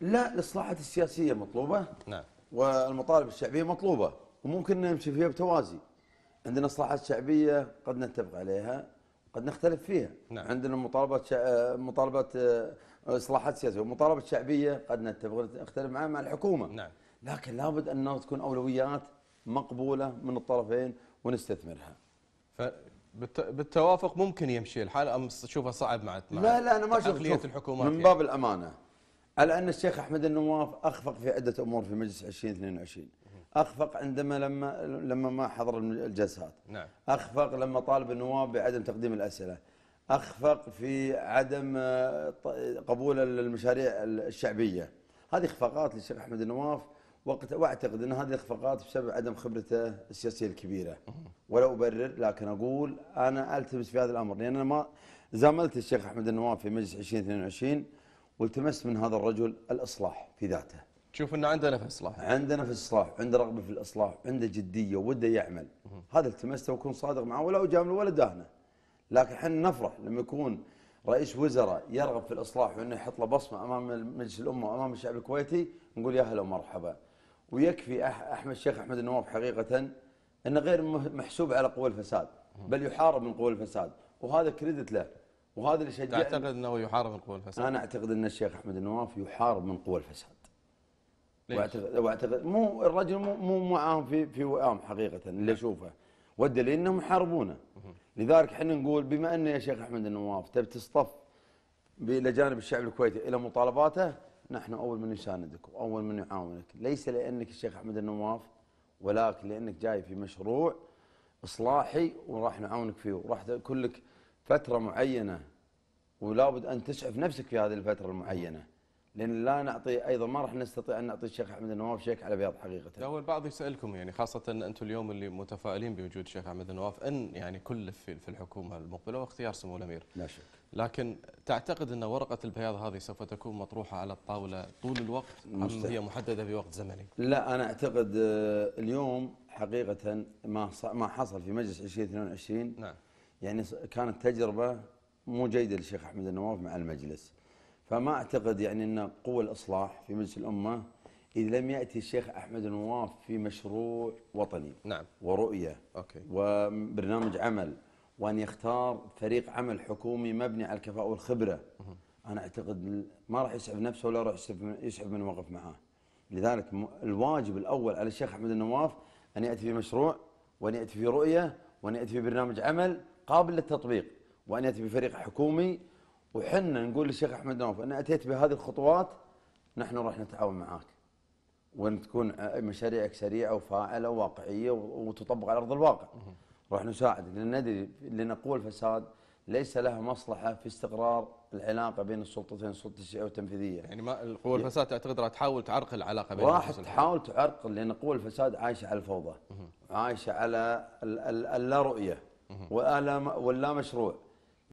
لا الاصلاحات السياسيه مطلوبه نعم والمطالب الشعبيه مطلوبه وممكن نمشي فيها بتوازي عندنا اصلاحات شعبيه قد نتفق عليها قد نختلف فيها نعم. عندنا مطالبات شع... مطالبات آه، اصلاحات سياسيه ومطالبات شعبيه قد نتفق نختلف معها مع الحكومه نعم. لكن لابد ان تكون اولويات مقبوله من الطرفين ونستثمرها ف... بالتوافق ممكن يمشي الحال ام تشوفها صعب مع لا لا انا ما اشوف الحكومات من يعني. باب يعني. الامانه على أن الشيخ أحمد النواف أخفق في عدة أمور في مجلس 2022 أخفق عندما لما لما ما حضر الجلسات نعم. أخفق لما طالب النواب بعدم تقديم الأسئلة أخفق في عدم آه، قبول المشاريع الشعبية هذه إخفاقات للشيخ أحمد النواف وقت واعتقد ان هذه الاخفاقات بسبب عدم خبرته السياسيه الكبيره ولا ابرر لكن اقول انا التبس في هذا الامر لان انا ما زاملت الشيخ احمد النواف في مجلس 2022 والتمست من هذا الرجل الإصلاح في ذاته تشوف أنه عنده نفس إصلاح عنده نفس إصلاح عنده رغبة في الإصلاح عنده جدية وده يعمل هذا التمسته وكون صادق معه ولا أجامله ولا داهنه لكن احنا نفرح لما يكون رئيس وزراء يرغب في الإصلاح وأنه يحط له بصمة أمام مجلس الأمة وأمام الشعب الكويتي نقول يا هلا ومرحبا ويكفي أحمد الشيخ أحمد النواف حقيقة أنه غير محسوب على قوى الفساد بل يحارب من قوى الفساد وهذا كريدت له وهذا اللي شجعني تعتقد انه يحارب من قوى الفساد؟ انا اعتقد ان الشيخ احمد النواف يحارب من قوى الفساد ليش؟ واعتقد واعتقد مو الرجل مو مو معاهم في في وئام حقيقه اللي اشوفه نعم. والدليل انهم يحاربونه لذلك احنا نقول بما ان يا شيخ احمد النواف تبي تصطف الى جانب الشعب الكويتي الى مطالباته نحن اول من يساندك واول من يعاونك ليس لانك الشيخ احمد النواف ولكن لانك جاي في مشروع اصلاحي وراح نعاونك فيه وراح كلك فترة معينة ولابد أن تسعف نفسك في هذه الفترة المعينة لأن لا نعطي أيضا ما راح نستطيع أن نعطي الشيخ أحمد النواف شيك على بياض حقيقة هو البعض يسألكم يعني خاصة أنتم اليوم اللي متفائلين بوجود الشيخ أحمد النواف أن يعني كلف في الحكومة المقبلة واختيار سمو الأمير لا شك لكن تعتقد أن ورقة البياض هذه سوف تكون مطروحة على الطاولة طول الوقت أم هي محددة بوقت زمني؟ لا أنا أعتقد آه، اليوم حقيقة ما ما حصل في مجلس 2022 نعم يعني كانت تجربه مو جيده للشيخ احمد النواف مع المجلس فما اعتقد يعني ان قوه الاصلاح في مجلس الامه اذا لم ياتي الشيخ احمد النواف في مشروع وطني نعم ورؤيه اوكي وبرنامج عمل وان يختار فريق عمل حكومي مبني على الكفاءه والخبره انا اعتقد ما راح يسعف نفسه ولا راح يسعف من وقف معاه لذلك الواجب الاول على الشيخ احمد النواف ان ياتي في مشروع وان ياتي في رؤيه وان ياتي في برنامج عمل قابل للتطبيق وان ياتي بفريق حكومي وحنا نقول للشيخ احمد نوف ان اتيت بهذه الخطوات نحن راح نتعاون معاك وان تكون مشاريعك سريعه وفاعله وواقعيه وتطبق على ارض الواقع راح نساعدك لان ندري لنقول الفساد ليس لها مصلحه في استقرار العلاقه بين السلطتين السلطه الشيعيه والتنفيذيه يعني ما القوى الفساد تعتقد راح تحاول تعرقل العلاقه بين راح تحاول تعرقل لان قوى الفساد عايشه على الفوضى عايشه على اللا رؤيه ولا مشروع